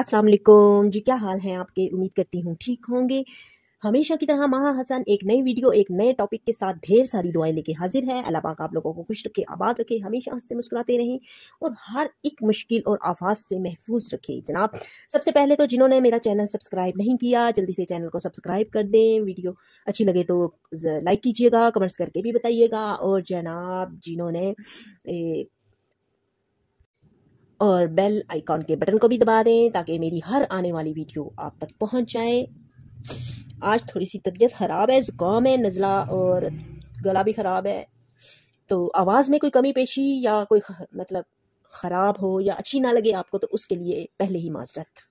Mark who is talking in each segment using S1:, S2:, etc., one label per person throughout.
S1: अस्सलाम वालेकुम जी क्या हाल है आपके उम्मीद करती हूँ ठीक होंगे हमेशा की तरह माह हसन एक नई वीडियो एक नए टॉपिक के साथ ढेर सारी दुआएं लेके हाजिर है अल्लाह पाक आप लोगों को खुश रखे आबाद रखे हमेशा हंसते मुस्कुराते रहें और हर एक मुश्किल और आफात से महफूज रखे जनाब सबसे पहले तो जिन्होंने मेरा चैनल सब्सक्राइब नहीं किया जल्दी से चैनल को सब्सक्राइब कर दें वीडियो अच्छी लगे तो लाइक कीजिएगा कमेंट्स करके भी बताइएगा और जनाब जिन्होंने और बेल आइकॉन के बटन को भी दबा दें ताकि मेरी हर आने वाली वीडियो आप तक पहुंच जाए आज थोड़ी सी तबीयत ख़राब है ज़ुकाम है नज़ला और गला भी ख़राब है तो आवाज़ में कोई कमी पेशी या कोई ख, मतलब ख़राब हो या अच्छी ना लगे आपको तो उसके लिए पहले ही माजरत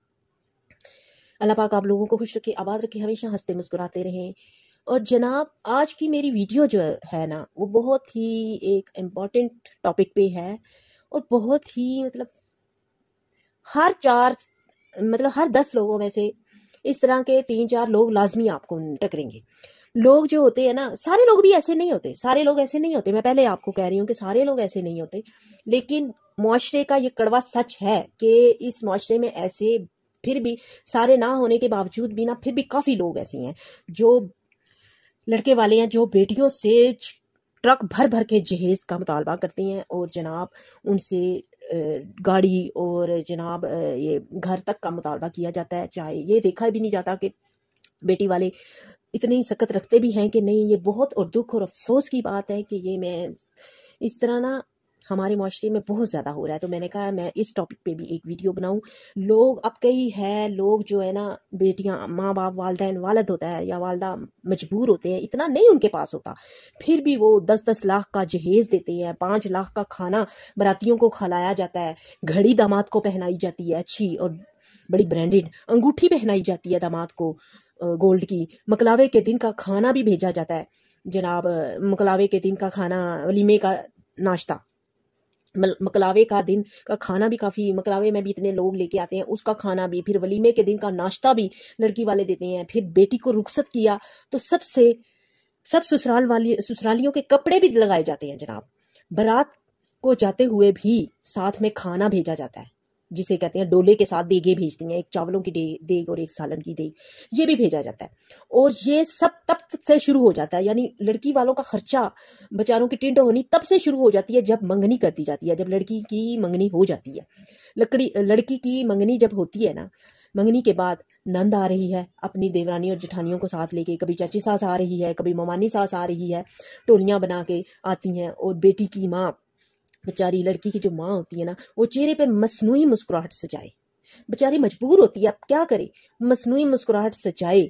S1: अल्लाह पाक आप लोगों को खुश रखे आबाद रखे हमेशा हंसते मुस्कुराते रहें और जनाब आज की मेरी वीडियो जो है ना वो बहुत ही एक इम्पॉर्टेंट टॉपिक पे है और बहुत ही मतलब हर चार मतलब हर दस लोगों में से इस तरह के तीन चार लोग लाजमी आपको टकरेंगे लोग जो होते हैं ना सारे लोग भी ऐसे नहीं होते सारे लोग ऐसे नहीं होते मैं पहले आपको कह रही हूँ कि सारे लोग ऐसे नहीं होते लेकिन माशरे का ये कड़वा सच है कि इस माशरे में ऐसे फिर भी सारे ना होने के बावजूद भी ना फिर भी काफ़ी लोग ऐसे हैं जो लड़के वाले हैं जो बेटियों से ट्रक भर भर के जहेज का मुतालबा करती हैं और जनाब उनसे गाड़ी और जनाब ये घर तक का मुतालबा किया जाता है चाहे ये देखा भी नहीं जाता कि बेटी वाले इतने ही सख्त रखते भी हैं कि नहीं ये बहुत और दुख और अफसोस की बात है कि ये मैं इस तरह ना हमारे माशरे में बहुत ज़्यादा हो रहा है तो मैंने कहा मैं इस टॉपिक पे भी एक वीडियो बनाऊं लोग अब कई है लोग जो है ना बेटियां माँ बाप वालदेन वालद होता है या वालदा मजबूर होते हैं इतना नहीं उनके पास होता फिर भी वो दस दस लाख का जहेज देते हैं पाँच लाख का खाना बरातियों को खिलाया जाता है घड़ी दामाद को पहनाई जाती है अच्छी और बड़ी ब्रांडेड अंगूठी पहनाई जाती है दामाद को गोल्ड की मकलावे के दिन का खाना भी भेजा जाता है जनाब मकलावे के दिन का खाना वलीमे का नाश्ता मकलावे का दिन का खाना भी काफ़ी मकलावे में भी इतने लोग लेके आते हैं उसका खाना भी फिर वलीमे के दिन का नाश्ता भी लड़की वाले देते हैं फिर बेटी को रुखसत किया तो सबसे सब ससुराल वाली ससुरालियों के कपड़े भी लगाए जाते हैं जनाब बारात को जाते हुए भी साथ में खाना भेजा जाता है जिसे कहते हैं डोले के साथ देगे भेजती हैं एक चावलों की देग और एक सालन की देग ये भी भेजा जाता है और ये सब तब से शुरू हो जाता है यानी लड़की वालों का खर्चा बेचारों की टिंड होनी तब से शुरू हो जाती है जब मंगनी कर दी जाती है जब लड़की की मंगनी हो जाती है लकड़ी लड़की की मंगनी जब होती है ना मंगनी के बाद नंद आ रही है अपनी देवरानी और जेठानियों को साथ लेके कभी चाची सास आ रही है कभी ममानी सास आ रही है टोलियाँ बना के आती हैं और बेटी की माँ बेचारी लड़की की जो माँ होती है ना वो चेहरे पर मसनू मुस्कुराहट सजाए बेचारी मजबूर होती है अब क्या करे मसनू मुस्कुराहट सजाए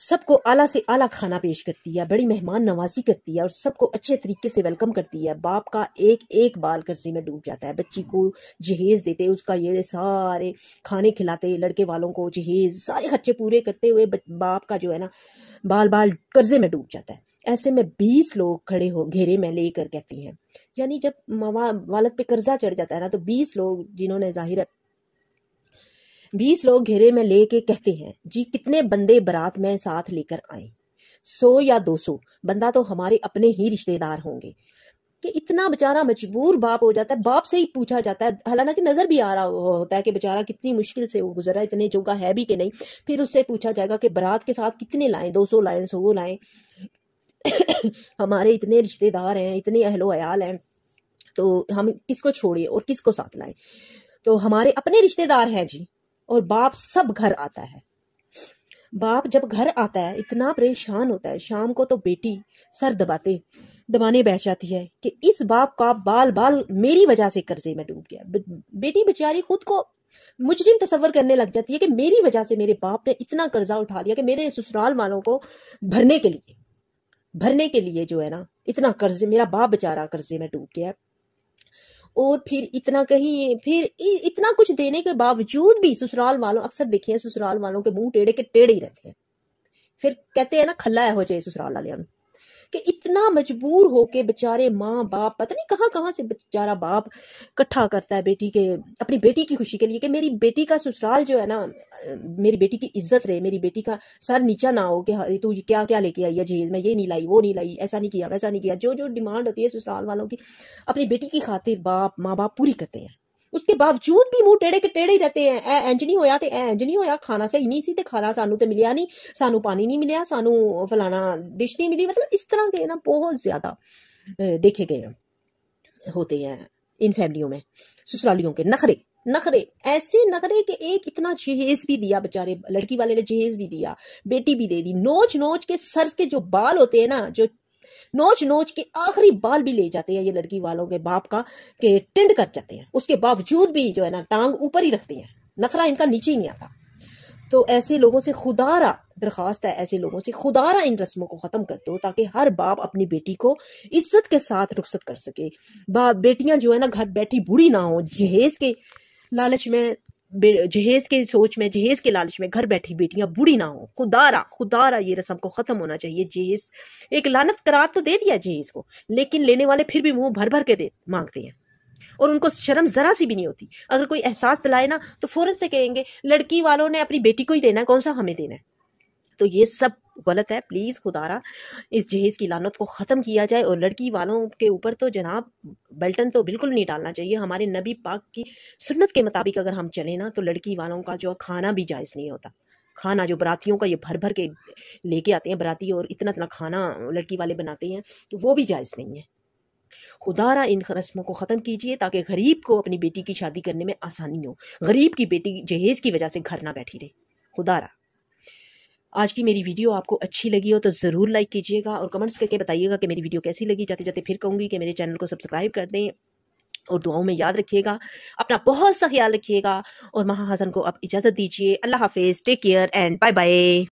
S1: सबको आला से आला खाना पेश करती है बड़ी मेहमान नवाजी करती है और सबको अच्छे तरीके से वेलकम करती है बाप का एक एक बाल कर्जे में डूब जाता है बच्ची को जहेज देते उसका ये सारे खाने खिलाते लड़के वालों को जहेज सारे खर्चे पूरे करते हुए बाप का जो है ना बाल बाल कर्जे में डूब जाता है ऐसे में बीस लोग खड़े हो घेरे में लेकर कहती हैं यानी जब मवा वालत पे कर्जा चढ़ जाता है ना तो बीस लोग जिन्होंने जाहिर है बीस लोग घेरे में लेके कहते हैं जी कितने बंदे बारात में साथ लेकर आए सौ या दो सौ बंदा तो हमारे अपने ही रिश्तेदार होंगे कि इतना बेचारा मजबूर बाप हो जाता है बाप से ही पूछा जाता है हालांकि नज़र भी आ रहा होता है कि बेचारा कितनी मुश्किल से वो गुजरा इतने जोगा है भी कि नहीं फिर उससे पूछा जाएगा कि बारात के साथ कितने लाएं दो सौ लाएं सौ लाएं हमारे इतने रिश्तेदार हैं इतने अहलो अयाल हैं तो हम किसको छोड़िए और किसको साथ लाए तो हमारे अपने रिश्तेदार हैं जी और बाप सब घर आता है बाप जब घर आता है इतना परेशान होता है शाम को तो बेटी सर दबाते दबाने बैठ जाती है कि इस बाप का बाल बाल मेरी वजह से कर्जे में डूब गया बेटी बेचारी खुद को मुजरिम तस्वर करने लग जाती है कि मेरी वजह से मेरे बाप ने इतना कर्जा उठा लिया कि मेरे ससुराल वालों को भरने के लिए भरने के लिए जो है ना इतना कर्ज मेरा बाप बेचारा कर्जे में डूब गया और फिर इतना कहीं फिर इतना कुछ देने के बावजूद भी ससुराल वालों अक्सर देखे हैं ससुराल वालों के मुंह टेढ़े के टेढ़े ही रहते हैं फिर कहते हैं ना खला हो जाए ससुराल वाले कि इतना मजबूर हो के बेचारे माँ बाप पता नहीं कहाँ कहाँ से बेचारा बाप इकट्ठा करता है बेटी के अपनी बेटी की खुशी के लिए कि मेरी बेटी का ससुराल जो है ना मेरी बेटी की इज्जत रहे मेरी बेटी का सर नीचा ना हो कि हाँ, तू क्या क्या लेके आई है जहेज में ये नहीं लाई वो नहीं लाई ऐसा नहीं किया वैसा नहीं किया जो जो डिमांड होती है ससुराल वालों की अपनी बेटी की खातिर बाप माँ बाप पूरी करते हैं उसके बावजूद भी मुंह टेढ़े के टेढ़े ही रहते हैं ਐ इंज नहीं होया ਤੇ ਐ ਇੰਜ ਨਹੀਂ ਹੋਇਆ ਖਾਣਾ ਸਹੀ नहीं ਸੀ ਤੇ ਖਾਣਾ ਸਾਨੂੰ ਤੇ ਮਿਲਿਆ नहीं ਸਾਨੂੰ ਪਾਣੀ ਨਹੀਂ ਮਿਲਿਆ ਸਾਨੂੰ ਫਲਾਣਾ ਡਿਸ਼ ਨਹੀਂ ਮਿਲੀ ਮਤਲਬ ਇਸ ਤਰ੍ਹਾਂ ਦੇ ਨਾ ਬਹੁਤ देखे गए होते हैं इन फैमिलियों में ससुरालियों के नखरे नखरे ऐसे नखरे के एक इतना जहेज भी दिया बेचारे लड़की वाले ने जहेज भी दिया बेटी भी दे दी नोच नोच के सर के जो बाल होते हैं ना जो नोच नोच के आखिरी बाल भी ले जाते हैं ये लड़की वालों के बाप का के टिंड कर जाते हैं उसके बावजूद भी जो है ना टांग ऊपर ही रखते हैं नखरा इनका नीचे ही नहीं आता तो ऐसे लोगों से खुदारा दरख्वास्त है ऐसे लोगों से खुदारा इन रस्मों को ख़त्म कर दो ताकि हर बाप अपनी बेटी को इज्जत के साथ रुख्सत कर सके बाप बेटियां जो है ना घर बैठी बुरी ना हो जहेज के लालच में जहेज के सोच में जहेज के लालच में घर बैठी बेटियां बूढ़ी ना हो खुदारा खुदारा ये रस्म को खत्म होना चाहिए जहेज एक लानत करार तो दे दिया जहेज को लेकिन लेने वाले फिर भी मुंह भर भर के दे मांगते हैं और उनको शर्म जरा सी भी नहीं होती अगर कोई एहसास दिलाए ना तो फौरन से कहेंगे लड़की वालों ने अपनी बेटी को ही देना है कौन सा हमें देना है तो ये सब गलत है प्लीज़ खुदारा इस जहेज़ की लानत को ख़त्म किया जाए और लड़की वालों के ऊपर तो जनाब बेल्टन तो बिल्कुल नहीं डालना चाहिए हमारे नबी पाक की सुन्नत के मुताबिक अगर हम चले ना तो लड़की वालों का जो खाना भी जायज़ नहीं होता खाना जो बरातियों का ये भर भर के लेके आते हैं बराती और इतना इतना खाना लड़की वाले बनाते हैं तो वो भी जायज़ नहीं है खुदारा इन रस्मों को ख़त्म कीजिए ताकि गरीब को अपनी बेटी की शादी करने में आसानी हो गरीब की बेटी जहेज़ की वजह से घर ना बैठी रहे खुदारा आज की मेरी वीडियो आपको अच्छी लगी हो तो ज़रूर लाइक कीजिएगा और कमेंट्स करके बताइएगा कि मेरी वीडियो कैसी लगी जाते जाते फिर कहूँगी कि मेरे चैनल को सब्सक्राइब कर दें और दुआओं में याद रखिएगा अपना बहुत सा ख्याल रखिएगा और महा हसन को आप इजाज़त दीजिए अल्लाह हाफिज़ take care and bye bye